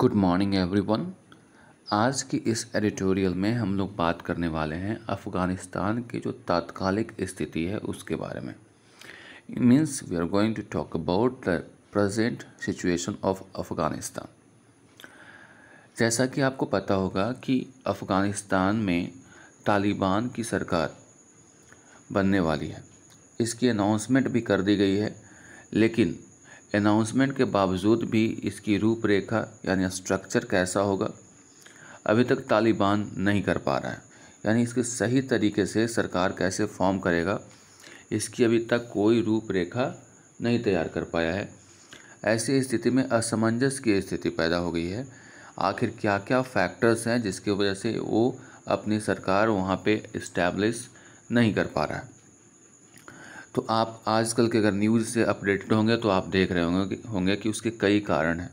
Good morning everyone आज की इस एडिटोरियल में हम लोग बात करने वाले हैं अफ़गानिस्तान की जो तात्कालिक स्थिति है उसके बारे में means we are going to talk about the present situation of Afghanistan जैसा कि आपको पता होगा कि अफ़गानिस्तान में तालिबान की सरकार बनने वाली है इसकी अनाउंसमेंट भी कर दी गई है लेकिन अनाउंसमेंट के बावजूद भी इसकी रूपरेखा यानी स्ट्रक्चर कैसा होगा अभी तक तालिबान नहीं कर पा रहा है यानी इसके सही तरीके से सरकार कैसे फॉर्म करेगा इसकी अभी तक कोई रूपरेखा नहीं तैयार कर पाया है ऐसी स्थिति में असमंजस की स्थिति पैदा हो गई है आखिर क्या क्या फैक्टर्स हैं जिसकी वजह से वो अपनी सरकार वहाँ पे इस्टेब्लिश नहीं कर पा रहा है तो आप आजकल के अगर न्यूज़ से अपडेटेड होंगे तो आप देख रहे होंगे कि होंगे कि उसके कई कारण हैं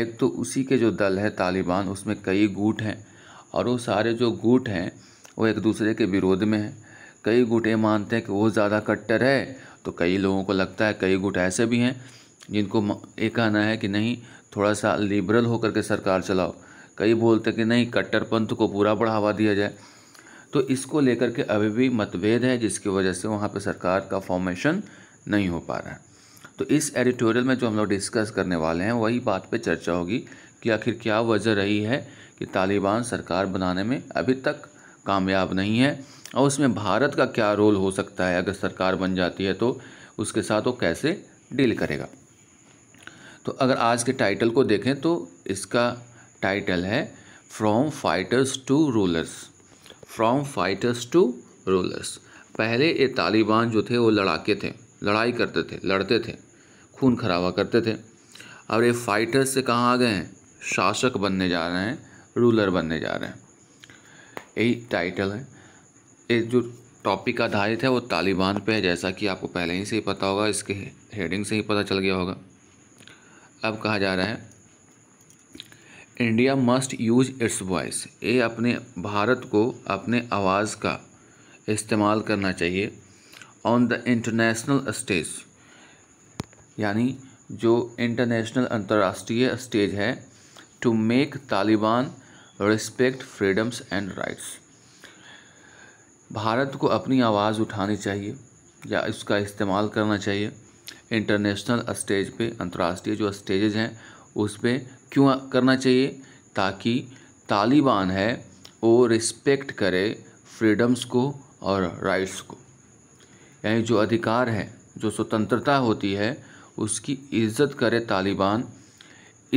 एक तो उसी के जो दल है तालिबान उसमें कई गुट हैं और वो सारे जो गुट हैं वो एक दूसरे के विरोध में हैं कई गुट ये मानते हैं कि वो ज़्यादा कट्टर है तो कई लोगों को लगता है कई गुट ऐसे भी हैं जिनको ये कहना है कि नहीं थोड़ा सा लिबरल होकर के सरकार चलाओ कई बोलते कि नहीं कट्टरपंथ को पूरा बढ़ावा दिया जाए तो इसको लेकर के अभी भी मतभेद है जिसकी वजह से वहाँ पर सरकार का फॉर्मेशन नहीं हो पा रहा है तो इस एडिटोरियल में जो हम लोग डिस्कस करने वाले हैं वही बात पे चर्चा होगी कि आखिर क्या वजह रही है कि तालिबान सरकार बनाने में अभी तक कामयाब नहीं है और उसमें भारत का क्या रोल हो सकता है अगर सरकार बन जाती है तो उसके साथ वो कैसे डील करेगा तो अगर आज के टाइटल को देखें तो इसका टाइटल है from fighters to rulers from fighters to rulers पहले ये तालिबान जो थे वो लड़ाके थे लड़ाई करते थे लड़ते थे खून खराबा करते थे अब ये फाइटर्स से कहाँ आ गए हैं शासक बनने जा रहे हैं रूलर बनने जा रहे हैं यही टाइटल है ये जो टॉपिक आधारित है वो तालिबान पे है जैसा कि आपको पहले ही से ही पता होगा इसके हेडिंग से ही पता चल गया होगा अब कहा जा रहा है India must use its voice ये अपने भारत को अपने आवाज़ का इस्तेमाल करना चाहिए ऑन द इंटरनेशनल स्टेज यानी जो इंटरनेशनल अंतर्राष्ट्रीय स्टेज है to make Taliban respect freedoms and rights Bharat को अपनी आवाज़ उठानी चाहिए या इसका इस्तेमाल करना चाहिए इंटरनेशनल स्टेज पे अंतर्राष्ट्रीय जो स्टेजेज हैं उस पर क्यों करना चाहिए ताकि तालिबान है वो रिस्पेक्ट करे फ्रीडम्स को और राइट्स को यानी जो अधिकार है जो स्वतंत्रता होती है उसकी इज्जत करे तालिबान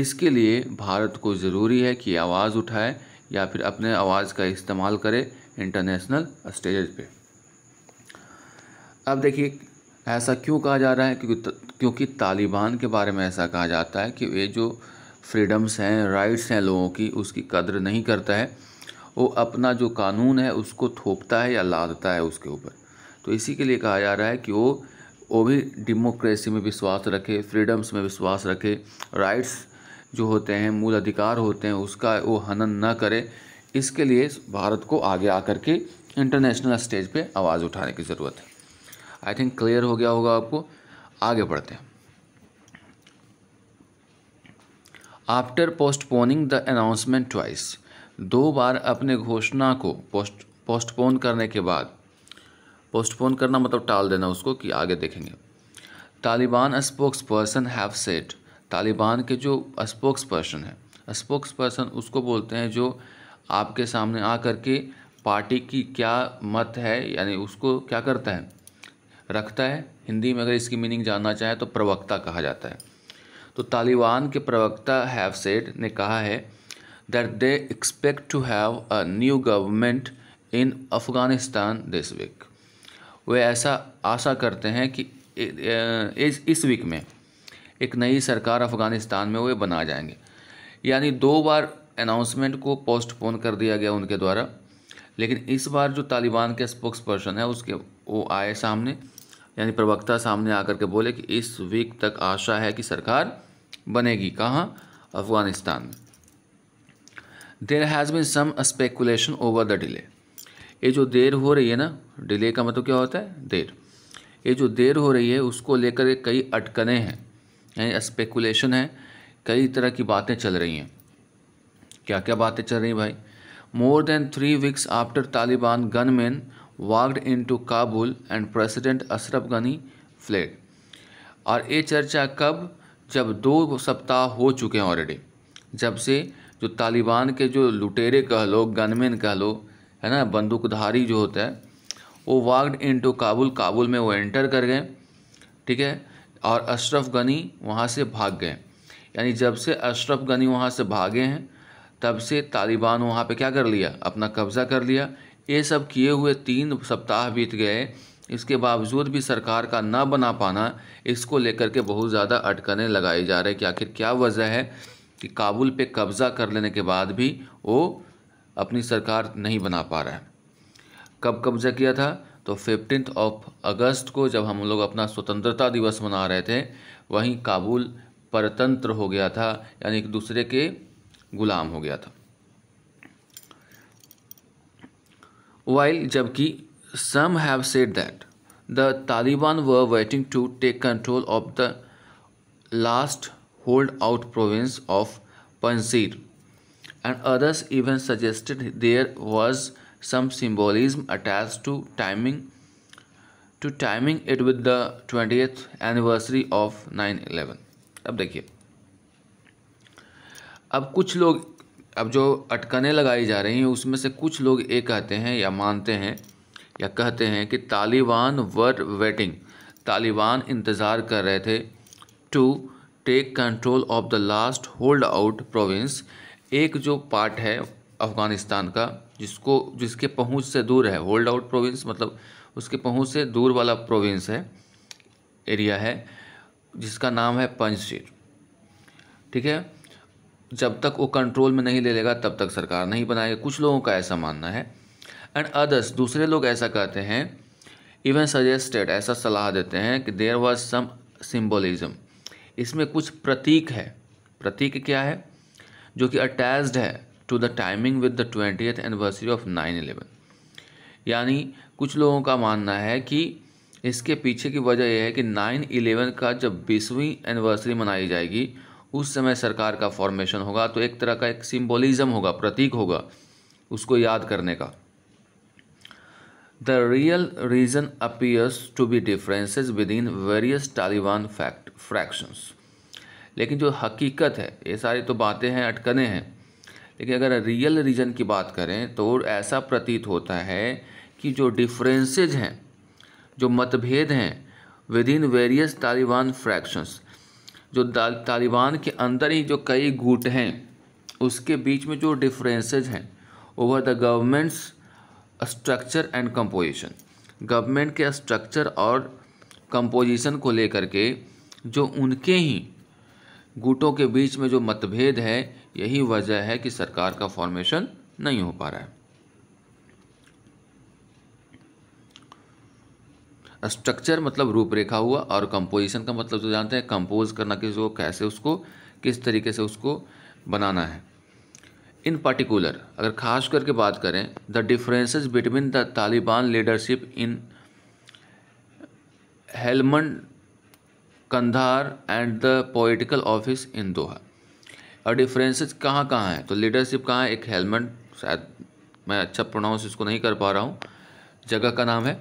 इसके लिए भारत को ज़रूरी है कि आवाज़ उठाए या फिर अपने आवाज़ का इस्तेमाल करे इंटरनेशनल स्टेज पे अब देखिए ऐसा क्यों कहा जा रहा है क्योंकि क्योंकि तालिबान के बारे में ऐसा कहा जाता है कि ये जो फ्रीडम्स हैं राइट्स हैं लोगों की उसकी कदर नहीं करता है वो अपना जो कानून है उसको थोपता है या लादता है उसके ऊपर तो इसी के लिए कहा जा रहा है कि वो वो भी डेमोक्रेसी में विश्वास रखे फ्रीडम्स में विश्वास रखे राइट्स जो होते हैं मूल अधिकार होते हैं उसका वो हनन न करे इसके लिए भारत को आगे आकर के इंटरनेशनल स्टेज पे आवाज़ उठाने की ज़रूरत है आई थिंक क्लियर हो गया होगा आपको आगे बढ़ते हैं after postponing the announcement twice दो बार अपने घोषणा को पोस्ट पोस्टपोन करने के बाद पोस्टपोन करना मतलब टाल देना उसको कि आगे देखेंगे Taliban spokesperson have set Taliban के जो स्पोक्स पर्सन है स्पोक्स पर्सन उसको बोलते हैं जो आपके सामने आ कर के पार्टी की क्या मत है यानी उसको क्या करता है रखता है हिंदी में अगर इसकी मीनिंग जानना चाहे तो प्रवक्ता कहा जाता है तो तालिबान के प्रवक्ता हैवसेड ने कहा है that they expect to have a new government in Afghanistan this week वे ऐसा आशा करते हैं कि इस इस वीक में एक नई सरकार अफ़गानिस्तान में वे बना जाएंगे यानी दो बार अनाउंसमेंट को पोस्टपोन कर दिया गया उनके द्वारा लेकिन इस बार जो तालिबान के स्पोक्स पर्सन है उसके वो आए सामने यानी प्रवक्ता सामने आकर के बोले कि इस वीक तक आशा है कि सरकार बनेगी कहाँ अफगानिस्तान में there has been some speculation over the delay ये जो देर हो रही है ना डिले का मतलब क्या होता है देर ये जो देर हो रही है उसको लेकर कई अटकने हैं यानी स्पेकुलेशन है कई तरह की बातें चल रही हैं क्या क्या बातें चल रही भाई more than three weeks after Taliban gunmen walked in to Kabul and president Ashraf Ghani fled और ये चर्चा कब जब दो सप्ताह हो चुके हैं ऑलरेडी जब से जो तालिबान के जो लुटेरे कह लो गनमैन कह लो है ना बंदूकधारी जो होता है वो वाग्ड इन टू काबुल काबुल में वो एंटर कर गए ठीक है और अशरफ गनी वहाँ से भाग गए यानी जब से अशरफ गनी वहाँ से भागे हैं तब से तालिबान वहाँ पे क्या कर लिया अपना कब्ज़ा कर लिया ये सब किए हुए तीन सप्ताह बीत गए इसके बावजूद भी सरकार का ना बना पाना इसको लेकर के बहुत ज़्यादा अटकने लगाई जा रही है कि आखिर क्या वजह है कि काबुल पे कब्ज़ा कर लेने के बाद भी वो अपनी सरकार नहीं बना पा रहा है कब कब्ज़ा किया था तो फिफ्टीन ऑफ अगस्त को जब हम लोग अपना स्वतंत्रता दिवस मना रहे थे वहीं काबुल परतंत्र हो गया था यानी एक दूसरे के गुलाम हो गया था वाइल जबकि Some have said that the Taliban were waiting to take control of the last hold out province of Panjshir, and others even suggested there was some symbolism attached to timing to timing it with the 20th anniversary of 911 ab dekhiye देखिए अब कुछ लोग अब जो अटकने लगाई जा रही हैं उसमें से कुछ लोग ये कहते हैं या मानते हैं या कहते हैं कि तालिबान वर वेटिंग तालिबान इंतज़ार कर रहे थे to take control of the last holdout province एक जो पार्ट है अफ़गानिस्तान का जिसको जिसके पहुंच से दूर है होल्ड आउट प्रोविंस मतलब उसके पहुंच से दूर वाला प्रोविंस है एरिया है जिसका नाम है पंचशीर ठीक है जब तक वो कंट्रोल में नहीं ले लेगा तब तक सरकार नहीं बनाएगी कुछ लोगों का ऐसा मानना है एंड अदर्स दूसरे लोग ऐसा कहते हैं इवन सजेस्टेड ऐसा सलाह देते हैं कि देर वॉज सम सिम्बोलिज्म इसमें कुछ प्रतीक है प्रतीक क्या है जो कि अटैच्ड है to the timing with the twenty anniversary of nine eleven यानी कुछ लोगों का मानना है कि इसके पीछे की वजह यह है कि नाइन इलेवन का जब बीसवीं एनिवर्सरी मनाई जाएगी उस समय सरकार का फॉर्मेशन होगा तो एक तरह का एक सिम्बोलिज़्म होगा प्रतीक होगा उसको याद करने का The real reason appears to be differences within various Taliban fact fractions. लेकिन जो हकीकत है ये सारी तो बातें हैं अटकने हैं लेकिन अगर रियल रीज़न की बात करें तो ऐसा प्रतीत होता है कि जो डिफरेंसेज हैं जो मतभेद हैं within various Taliban factions जो तालिबान के अंदर ही जो कई गुट हैं उसके बीच में जो डिफरेंसेज हैं over the government's structure and composition government के स्ट्रक्चर और कंपोजिशन को लेकर के जो उनके ही गुटों के बीच में जो मतभेद है यही वजह है कि सरकार का फॉर्मेशन नहीं हो पा रहा है स्ट्रक्चर मतलब रूपरेखा हुआ और कंपोजिशन का मतलब जो तो जानते हैं कंपोज करना किसको कैसे उसको किस तरीके से उसको बनाना है इन पर्टिकुलर अगर खास करके बात करें the differences between the Taliban leadership in Helmand Kandahar and the political office in Doha और डिफरेंसेस कहाँ कहाँ हैं तो लीडरशिप कहाँ है एक हेलमंड शायद मैं अच्छा प्रोनाउंस इसको नहीं कर पा रहा हूँ जगह का नाम है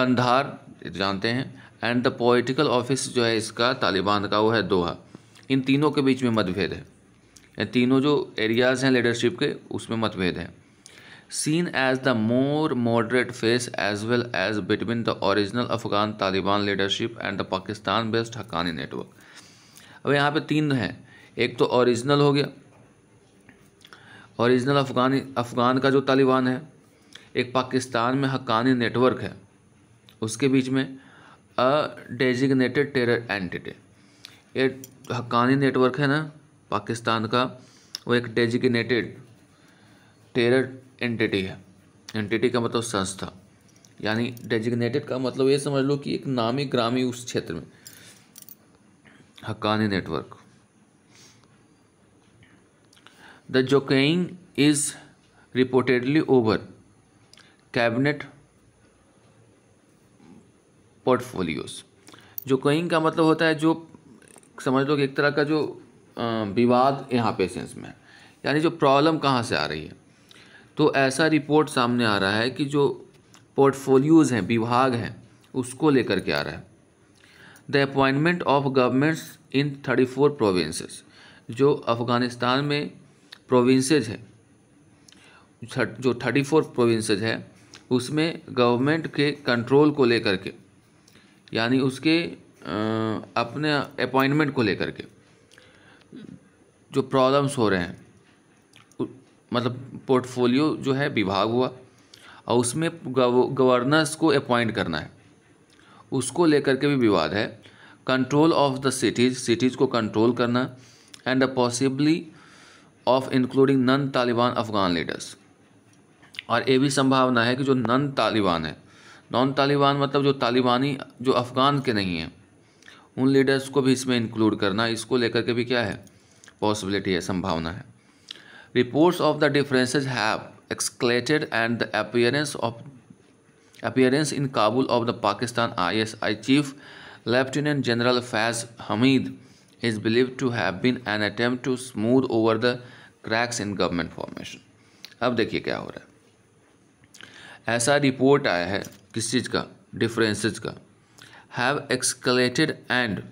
कंधार जानते हैं एंड द पॉलिटिकल ऑफिस जो है इसका तालिबान का वो है दोहा इन तीनों के बीच में मतभेद है या तीनों जो एरियाज़ हैं लीडरशिप के उसमें मतभेद हैं seen as the more moderate face as well as between the original Afghan Taliban leadership and the Pakistan based Haqqani network अब यहाँ पे तीन हैं एक तो ओरिजिनल हो गया ओरिजिनल अफगानी अफगान का जो तालिबान है एक पाकिस्तान में हकानी नेटवर्क है उसके बीच में अ डेजिग्नेटेड टेरर एंटिटी ये हकानी नेटवर्क है ना पाकिस्तान का वो एक डेजिग्नेटेड टेरर एंटिटी है एंटिटी का मतलब संस्था यानी डेजिग्नेटेड का मतलब ये समझ लो कि एक नामी ग्रामी उस क्षेत्र में Haqqani network the jockeying is reportedly over cabinet portfolios jockeying का मतलब होता है जो समझ लो कि एक तरह का जो विवाद यहाँ पे सेंस में यानी जो प्रॉब्लम कहाँ से आ रही है तो ऐसा रिपोर्ट सामने आ रहा है कि जो पोर्टफोलियोज़ हैं विभाग हैं उसको लेकर के आ रहा है the appointment of governments in thirty four provinces जो अफ़गानिस्तान में प्रोविंसेज है जो थर्टी फोर प्रोविंसेज है उसमें गवर्नमेंट के कंट्रोल को लेकर के यानी उसके अपने अपॉइंटमेंट को लेकर के जो प्रॉब्लम्स हो रहे हैं मतलब पोर्टफोलियो जो है विभाग हुआ और उसमें गवर्नर्स को अपॉइंट करना है उसको लेकर के भी विवाद है control of the cities cities को कंट्रोल करना and the possibly of including non Taliban Afghan leaders और ये भी संभावना है कि जो नन तालिबान है नॉन तालिबान मतलब जो तालिबानी जो अफ़गान के नहीं हैं उन लीडर्स को भी इसमें इंक्लूड करना इसको लेकर के भी क्या है पॉसिबिलिटी है संभावना है reports of the differences have escalated and the appearance of appearance in Kabul of the Pakistan I chief lieutenant general Faiz Hameed is believe to have been an attempt to smooth over the cracks in government formation अब देखिए क्या हो रहा है ऐसा report आया है किस चीज़ का डिफरेंसेस का हैव एक्सकलेटेड एंड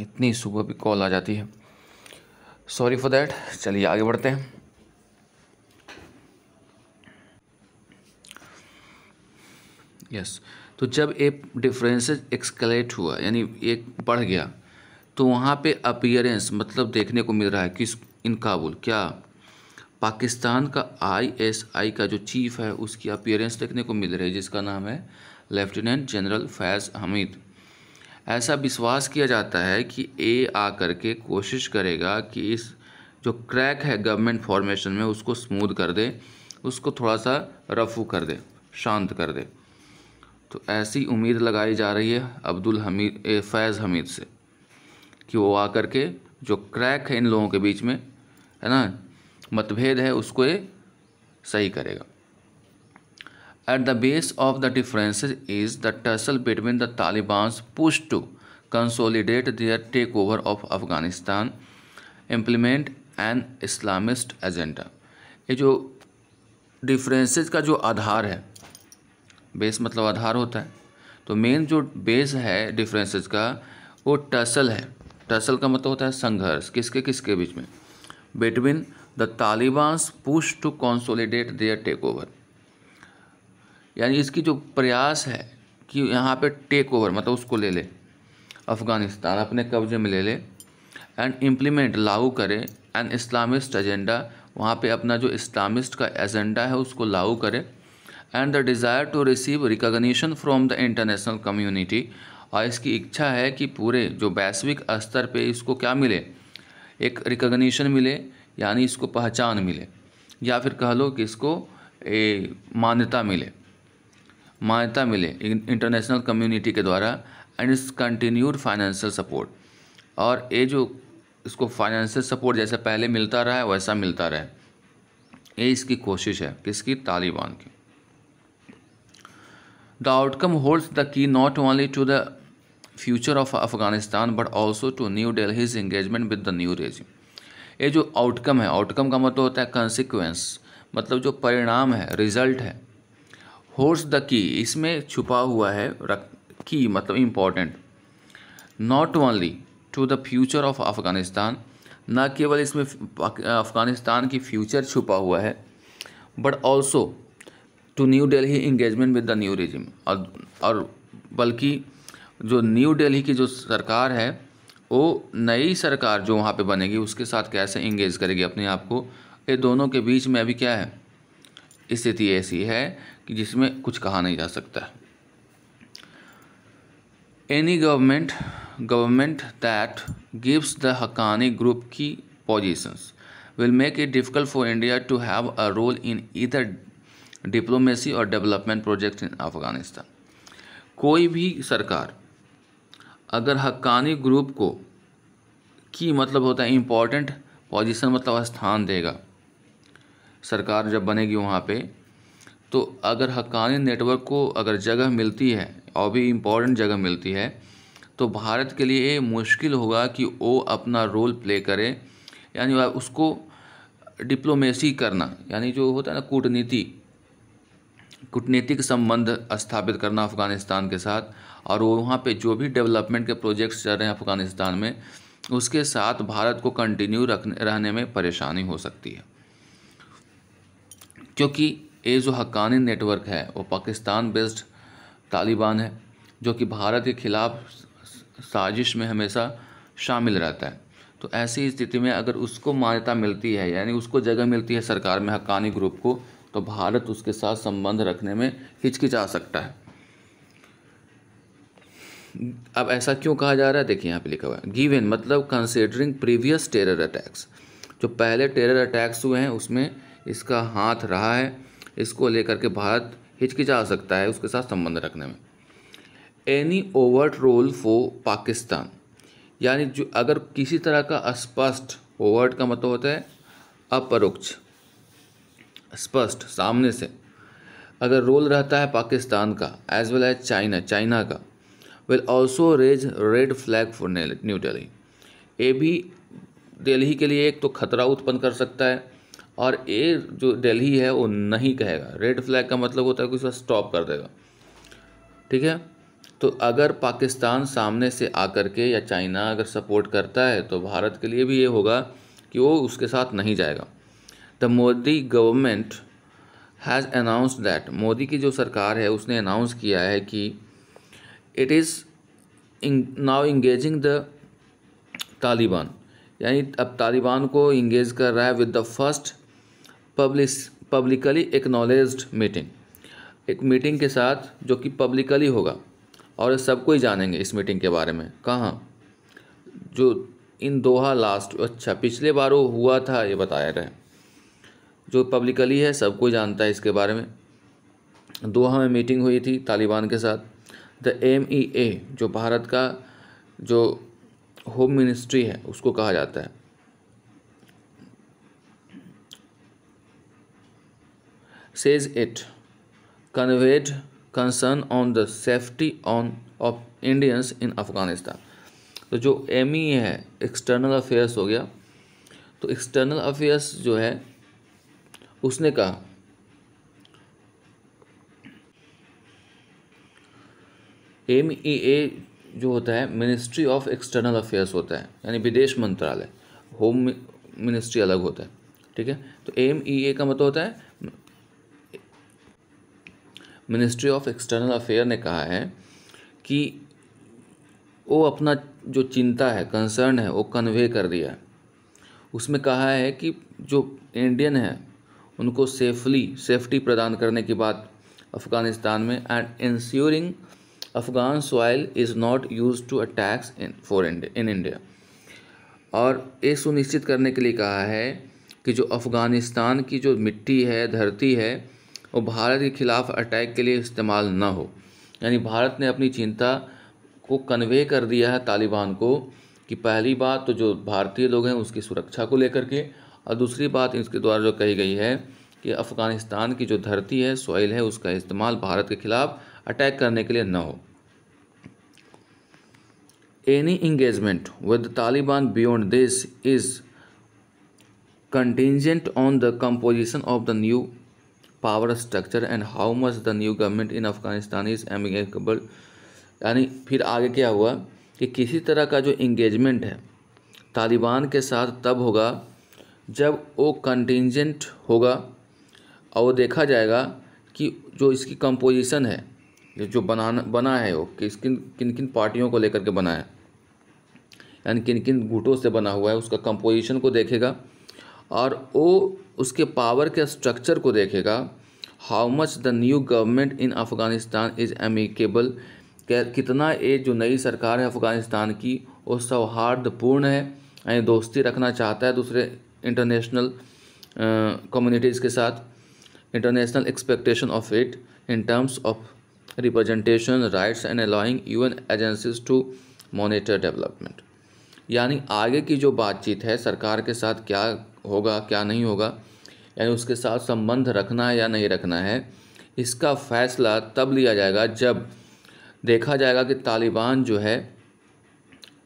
इतनी सुबह भी कॉल आ जाती है सॉरी फॉर देट चलिए आगे बढ़ते हैं यस yes. तो जब एक डिफरेंसेस एक्सकलेट हुआ यानी एक बढ़ गया तो वहाँ पे अपियरेंस मतलब देखने को मिल रहा है किस इन काबुल क्या पाकिस्तान का आईएसआई का जो चीफ है उसकी अपियरेंस देखने को मिल रही है जिसका नाम है लेफ्टिनेंट जनरल फैज़ हमीद ऐसा विश्वास किया जाता है कि ए आ के कोशिश करेगा कि इस जो क्रैक है गवर्नमेंट फॉर्मेशन में उसको स्मूद कर दे उसको थोड़ा सा रफू कर दे शांत कर दे तो ऐसी उम्मीद लगाई जा रही है अब्दुल हमीद ए फैज़ हमीद से कि वो आकर के जो क्रैक है इन लोगों के बीच में है ना मतभेद है उसको ये सही करेगा At the base of the differences is the tussle between the Taliban's push to consolidate their takeover of Afghanistan, implement an Islamist agenda. ये जो डिफरेंसेस का जो आधार है बेस मतलब आधार होता है तो मेन जो बेस है डिफरेंसेस का वो टसल है टसल का मतलब होता है संघर्ष किसके किसके बीच में between the Talibans push to consolidate their takeover यानी इसकी जो प्रयास है कि यहाँ पे टेक ओवर मतलब उसको ले ले अफ़गानिस्तान अपने कब्जे में ले ले एंड इम्प्लीमेंट लागू करें एंड इस्लामिस्ट एजेंडा वहाँ पे अपना जो इस्लामिस्ट का एजेंडा है उसको लागू करें and the desire to receive recognition from the international community और इसकी इच्छा है कि पूरे जो वैश्विक स्तर पर इसको क्या मिले एक रिकॉग्निशन मिले यानी इसको पहचान मिले या फिर कह लो कि इसको मान्यता मिले मान्यता मिले इंटरनेशनल कम्युनिटी के द्वारा एंड इस कंटिन्यूड फाइनेंशियल सपोर्ट और ये जो इसको फाइनेंशियल सपोर्ट जैसे पहले मिलता रहा है वैसा मिलता रहे ये इसकी कोशिश है किसकी तालिबान की the outcome holds the key not only to the future of Afghanistan but also to New Delhi's engagement with the new regime ये जो आउटकम है आउटकम का मतलब होता है कंसिक्वेंस मतलब जो परिणाम है रिजल्ट है होर्स द की इसमें छुपा हुआ है की मतलब important not only to the future of Afghanistan न केवल इसमें अफ़गानिस्तान की फ्यूचर छुपा हुआ है but also to New Delhi engagement with the new regime और, और बल्कि जो न्यू डेली की जो सरकार है वो नई सरकार जो वहाँ पे बनेगी उसके साथ कैसे इंगेज करेगी अपने आप को ये दोनों के बीच में अभी क्या है स्थिति ऐसी है कि जिसमें कुछ कहा नहीं जा सकता any government government that gives the Haqqani group key positions will make it difficult for India to have a role in इधर डिप्लोमेसी और डेवलपमेंट प्रोजेक्ट इन अफ़ग़ानिस्तान कोई भी सरकार अगर हक्कानी ग्रुप को की मतलब होता है इम्पोर्टेंट पोजिशन मतलब स्थान देगा सरकार जब बनेगी वहाँ पर तो अगर हकानी नेटवर्क को अगर जगह मिलती है और भी इम्पोर्टेंट जगह मिलती है तो भारत के लिए मुश्किल होगा कि वो अपना रोल प्ले करे यानी उसको डिप्लोमेसी करना यानी जो होता है ना कूटनीति कूटनीतिक संबंध स्थापित करना अफ़गानिस्तान के साथ और वो वहाँ पे जो भी डेवलपमेंट के प्रोजेक्ट्स चल रहे हैं अफ़गानिस्तान में उसके साथ भारत को कंटिन्यू रखने रहने में परेशानी हो सकती है क्योंकि ये जो हक्कानी नेटवर्क है वो पाकिस्तान बेस्ड तालिबान है जो कि भारत के ख़िलाफ़ साजिश में हमेशा शामिल रहता है तो ऐसी स्थिति में अगर उसको मान्यता मिलती है यानी उसको जगह मिलती है सरकार में हक्कानी ग्रुप को तो भारत उसके साथ संबंध रखने में हिचकिचा सकता है अब ऐसा क्यों कहा जा रहा है देखिए यहाँ पे लिखा हुआ है गिवन मतलब कंसिडरिंग प्रीवियस टेरर अटैक्स जो पहले टेरर अटैक्स हुए हैं उसमें इसका हाथ रहा है इसको लेकर के भारत हिचकिचा सकता है उसके साथ संबंध रखने में any overt role for Pakistan यानी जो अगर किसी तरह का स्पष्ट ओवर्ट का मतलब होता है अपरोक्ष स्पष्ट सामने से अगर रोल रहता है पाकिस्तान का as well as China China का will also raise red flag for New Delhi ये भी दिल्ली के लिए एक तो खतरा उत्पन्न कर सकता है और ये जो दिल्ली है वो नहीं कहेगा रेड फ्लैग का मतलब होता है कि उसका स्टॉप कर देगा ठीक है तो अगर पाकिस्तान सामने से आकर के या चाइना अगर सपोर्ट करता है तो भारत के लिए भी ये होगा कि वो उसके साथ नहीं जाएगा the Modi government has announce that Modi की जो सरकार है उसने अनाउंस किया है कि it is now engaging the Taliban यानी अब तालिबान को इंगेज कर रहा है with the first public publicly acknowledge meeting एक मीटिंग के साथ जो कि पब्लिकली होगा और सबको ही जानेंगे इस मीटिंग के बारे में कहाँ जो इन दोहा लास्ट अच्छा पिछले बार वो हुआ था ये बताया रहे जो पब्लिकली है सबको जानता है इसके बारे में दोहा में मीटिंग हुई थी तालिबान के साथ द एम ई ए जो भारत का जो होम मिनिस्ट्री है उसको कहा जाता है says it conveyed concern on the safety on of Indians in Afghanistan. तो जो एम ई e है एक्सटर्नल अफेयर्स हो गया तो एक्सटर्नल अफेयर्स जो है उसने कहा एम ई ए जो होता है मिनिस्ट्री ऑफ एक्सटर्नल अफेयर्स होता है यानी विदेश मंत्रालय होम मिनिस्ट्री अलग होता है ठीक है तो एम ई ए का मतलब होता है मिनिस्ट्री ऑफ एक्सटर्नल अफेयर ने कहा है कि वो अपना जो चिंता है कंसर्न है वो कन्वे कर दिया उसमें कहा है कि जो इंडियन है उनको सेफली सेफ्टी प्रदान करने की बात अफ़गानिस्तान में and ensuring Afghan soil is not use to attacks in for India in India और ये सुनिश्चित करने के लिए कहा है कि जो अफ़गानिस्तान की जो मिट्टी है धरती है वो भारत के खिलाफ अटैक के लिए इस्तेमाल ना हो यानी भारत ने अपनी चिंता को कन्वे कर दिया है तालिबान को कि पहली बात तो जो भारतीय लोग हैं उसकी सुरक्षा को लेकर के और दूसरी बात इसके द्वारा जो कही गई है कि अफ़गानिस्तान की जो धरती है सॉइल है उसका इस्तेमाल भारत के खिलाफ अटैक करने के लिए न हो any engagement with Taliban beyond this is contingent on the composition of the new power structure and how much the new government in Afghanistan is amicable यानी फिर आगे क्या हुआ कि किसी तरह का जो इंगेजमेंट है तालिबान के साथ तब होगा जब वो कंटिजेंट होगा और वो देखा जाएगा कि जो इसकी कंपोजिशन है जो बनाना बना है वो किस किन किन किन पार्टियों को लेकर के बना है यानी किन किन गुटों से बना हुआ है उसका कंपोजिशन को देखेगा और वो उसके पावर के स्ट्रक्चर को देखेगा how much the new government in Afghanistan is amicable कितना ये जो नई सरकार है अफ़गानिस्तान की वो सौहार्दपूर्ण है यानी दोस्ती रखना चाहता है दूसरे इंटरनेशनल कम्युनिटीज़ के साथ international expectation of it in terms of representation rights and allowing an agencies to monitor development यानी आगे की जो बातचीत है सरकार के साथ क्या होगा क्या नहीं होगा यानी उसके साथ संबंध रखना है या नहीं रखना है इसका फैसला तब लिया जाएगा जब देखा जाएगा कि तालिबान जो है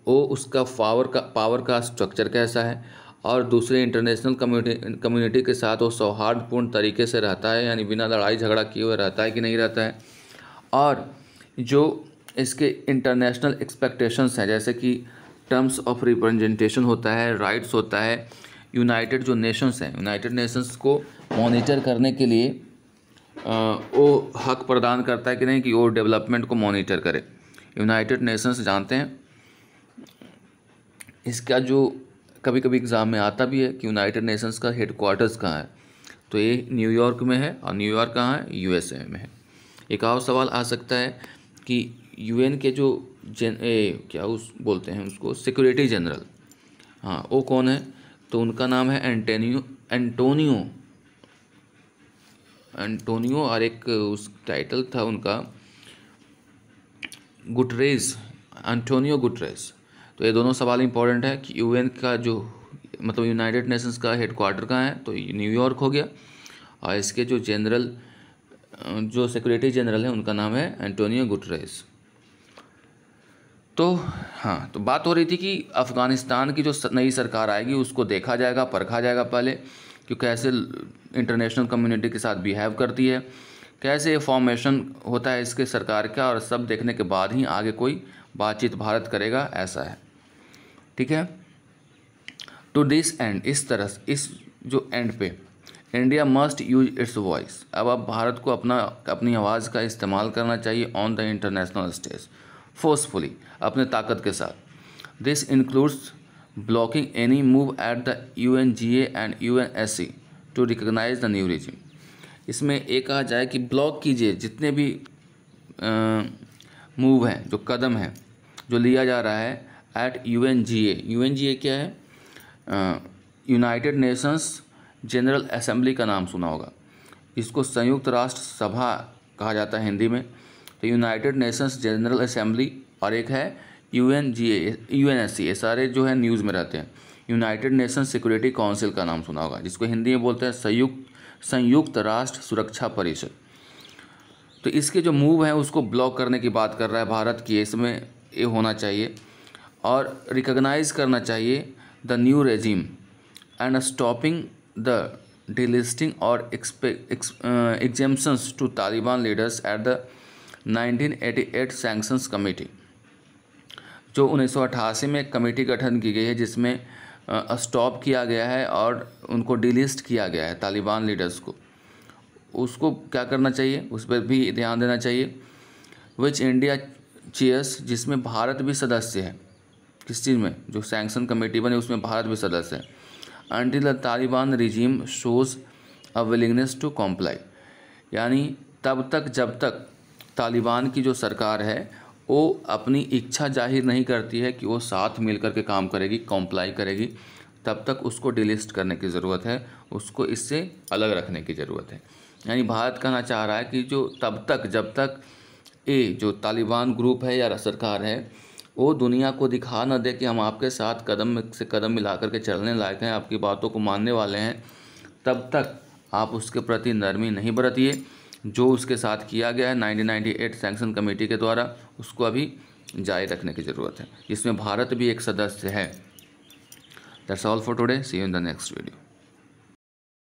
वो उसका पावर का पावर का स्ट्रक्चर कैसा है और दूसरे इंटरनेशनल कम्युनिटी कम्युनिटी के साथ वो सौहार्दपूर्ण तरीके से रहता है यानी बिना लड़ाई झगड़ा किए हुए रहता है कि नहीं रहता है और जो इसके इंटरनेशनल एक्सपेक्टेशंस हैं जैसे कि टर्म्स ऑफ रिप्रेजेंटेशन होता है राइट्स होता है यूनाइटेड जो नेशंस हैं यूनाइटेड नेशंस को मॉनिटर करने के लिए वो हक प्रदान करता है कि नहीं कि वो डेवलपमेंट को मॉनिटर करे यूनाइटेड नेशंस जानते हैं इसका जो कभी कभी एग्ज़ाम में आता भी है कि यूनाइटेड नेशंस का हेड क्वार्टर्स कहाँ है तो ये न्यूयॉर्क में है और न्यूयॉर्क कहाँ है यू में है एक और सवाल आ सकता है कि यू के जो जन ए, क्या उस बोलते हैं उसको सिक्योरिटी जनरल हाँ वो कौन है तो उनका नाम है एंटेनियो एंटोनियो एंटोनियो और एक उस टाइटल था उनका गुटरेज एंटोनियो गुटरेज तो ये दोनों सवाल इंपॉर्टेंट है कि यूएन का जो मतलब यूनाइटेड नेशंस का हेडक्वार्टर कहाँ है तो न्यूयॉर्क हो गया और इसके जो जनरल जो सेक्रेटरी जनरल है उनका नाम है एंटोनियो गुटरेज तो हाँ तो बात हो रही थी कि अफ़गानिस्तान की जो नई सरकार आएगी उसको देखा जाएगा परखा जाएगा पहले कि कैसे इंटरनेशनल कम्युनिटी के साथ बिहेव करती है कैसे फॉर्मेशन होता है इसके सरकार का और सब देखने के बाद ही आगे कोई बातचीत भारत करेगा ऐसा है ठीक है टू दिस एंड इस तरह इस जो एंड पे India must use its voice अब अब भारत को अपना अपनी आवाज़ का इस्तेमाल करना चाहिए on the international stage forcefully अपने ताकत के साथ this includes blocking any move at the UNGA and UNSC to recognize the new regime. इसमें ये कहा जाए कि ब्लॉक कीजिए जितने भी मूव हैं जो कदम हैं जो लिया जा रहा है at U N G N G A क्या है यूनाइटेड नेशंस जनरल असम्बली का नाम सुना होगा इसको संयुक्त राष्ट्र सभा कहा जाता है हिंदी में तो यूनाइटेड नेशंस जनरल असेंबली और एक है U N G A U N S C ये सारे जो है न्यूज़ में रहते हैं यूनाइटेड नेशन सिक्योरिटी काउंसिल का नाम सुना होगा जिसको हिंदी में बोलते हैं संयुक्त संयुक्त राष्ट्र सुरक्षा परिषद तो इसके जो मूव हैं उसको ब्लॉक करने की बात कर रहा है भारत की इसमें ये होना चाहिए और रिकग्नाइज करना चाहिए the new regime and stopping the delisting और exemptions to Taliban leaders at the 1988 sanctions committee जो 1988 में कमेटी गठन की गई है जिसमें स्टॉप किया गया है और उनको डिलिस्ट किया गया है तालिबान लीडर्स को उसको क्या करना चाहिए उस पर भी ध्यान देना चाहिए विच इंडिया चेयर्स जिसमें भारत भी सदस्य है किस चीज़ में जो सैंक्शन कमेटी बने उसमें भारत भी सदस्य है until the Taliban regime shows a willingness to comply यानी तब तक जब तक तालिबान की जो सरकार है वो अपनी इच्छा जाहिर नहीं करती है कि वो साथ मिलकर के काम करेगी कॉम्प्लाई करेगी तब तक उसको डिलिस्ट करने की ज़रूरत है उसको इससे अलग रखने की ज़रूरत है यानी भारत कहना चाह रहा है कि जो तब तक जब तक ए जो तालिबान ग्रुप है या सरकार है वो दुनिया को दिखा ना दे कि हम आपके साथ कदम से कदम मिला करके चलने लायक हैं आपकी बातों को मानने वाले हैं तब तक आप उसके प्रति नरमी नहीं बरतिए जो उसके साथ किया गया है 1998 सैंक्शन कमेटी के द्वारा उसको अभी जारी रखने की ज़रूरत है इसमें भारत भी एक सदस्य है that's all for today see you in the next video